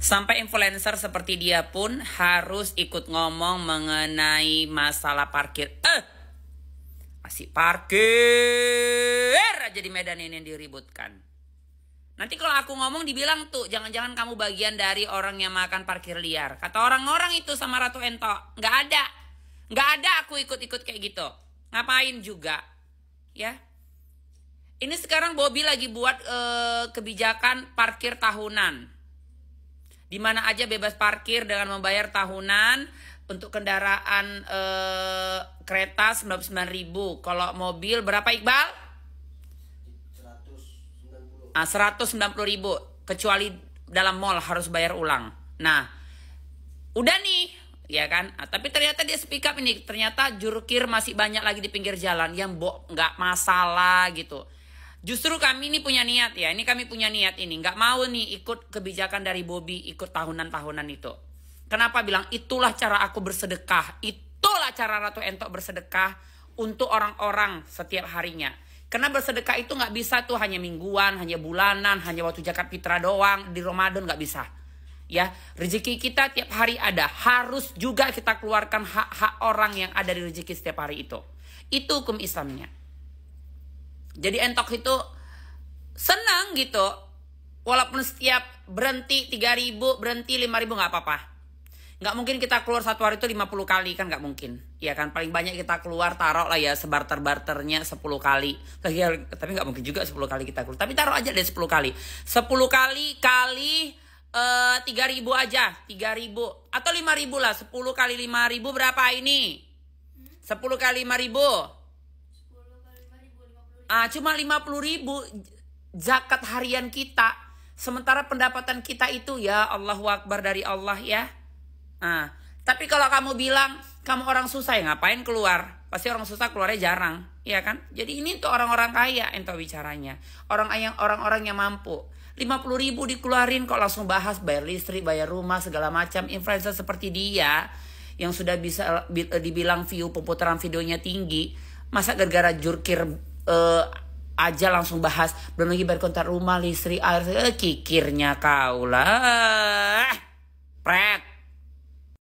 Sampai influencer seperti dia pun harus ikut ngomong mengenai masalah parkir. Eh, masih parkir aja di Medan ini yang diributkan. Nanti kalau aku ngomong dibilang tuh, jangan-jangan kamu bagian dari orang yang makan parkir liar. Kata orang-orang itu sama Ratu Ento, nggak ada. Nggak ada aku ikut-ikut kayak gitu. Ngapain juga, ya. Ini sekarang Bobby lagi buat uh, kebijakan parkir tahunan di mana aja bebas parkir dengan membayar tahunan untuk kendaraan e, kereta 99.000. Kalau mobil berapa Iqbal? 190.000. Ah, 190.000 kecuali dalam mall harus bayar ulang. Nah, udah nih ya kan? Nah, tapi ternyata dia speak up ini, ternyata jurukir masih banyak lagi di pinggir jalan yang bok nggak masalah gitu. Justru kami ini punya niat ya, ini kami punya niat ini. Nggak mau nih ikut kebijakan dari Bobby, ikut tahunan-tahunan itu. Kenapa bilang, itulah cara aku bersedekah, itulah cara Ratu Entok bersedekah untuk orang-orang setiap harinya. Karena bersedekah itu nggak bisa tuh hanya mingguan, hanya bulanan, hanya waktu jakat fitrah doang, di Ramadan nggak bisa. Ya, rezeki kita tiap hari ada. Harus juga kita keluarkan hak-hak orang yang ada di rezeki setiap hari itu. Itu hukum Islamnya jadi entok itu senang gitu walaupun setiap berhenti ribu berhenti ribu nggak apa-apa nggak mungkin kita keluar satu hari itu 50 kali kan nggak mungkin ya kan paling banyak kita keluar taruh lah ya sebarter barternya 10 kali ya, tapi nggak mungkin juga 10 kali kita keluar tapi taruh aja deh 10 kali 10 kali kali eh, tiga uh, ribu aja tiga ribu atau lima ribu lah Sepuluh kali lima ribu berapa ini Sepuluh kali lima ribu ah, cuma 50 ribu zakat harian kita. Sementara pendapatan kita itu ya Allahu Akbar dari Allah ya. Ah, tapi kalau kamu bilang kamu orang susah ya ngapain keluar? Pasti orang susah keluarnya jarang, ya kan? Jadi ini tuh orang-orang kaya entah bicaranya. Orang yang orang-orang yang mampu. 50 ribu dikeluarin kok langsung bahas bayar listrik, bayar rumah, segala macam. Influencer seperti dia yang sudah bisa dibilang view pemutaran videonya tinggi. Masa gara-gara jurkir uh, aja langsung bahas belum lagi berkontak rumah listrik air eh, kikirnya kau lah eh, prek